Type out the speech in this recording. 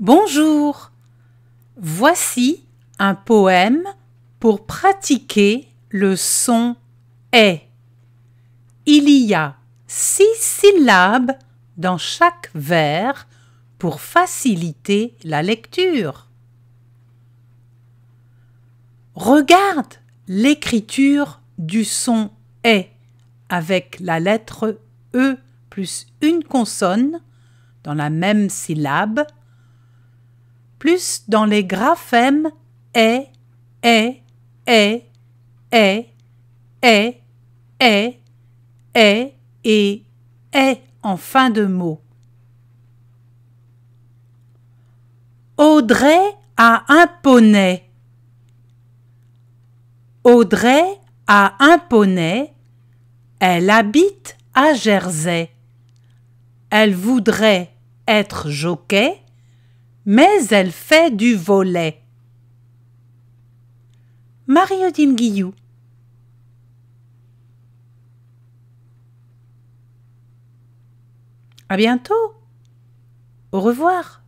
Bonjour. Voici un poème pour pratiquer le son est. Il y a six syllabes dans chaque vers pour faciliter la lecture. Regarde l'écriture du son est avec la lettre E plus une consonne dans la même syllabe plus dans les graphèmes e, e, e, et, et, et, et, et, et, et, et est en fin de mot. Audrey a un poney. Audrey a un poney. Elle habite à Jersey. Elle voudrait être jockey mais elle fait du volet. marie odine Guillou À bientôt. Au revoir.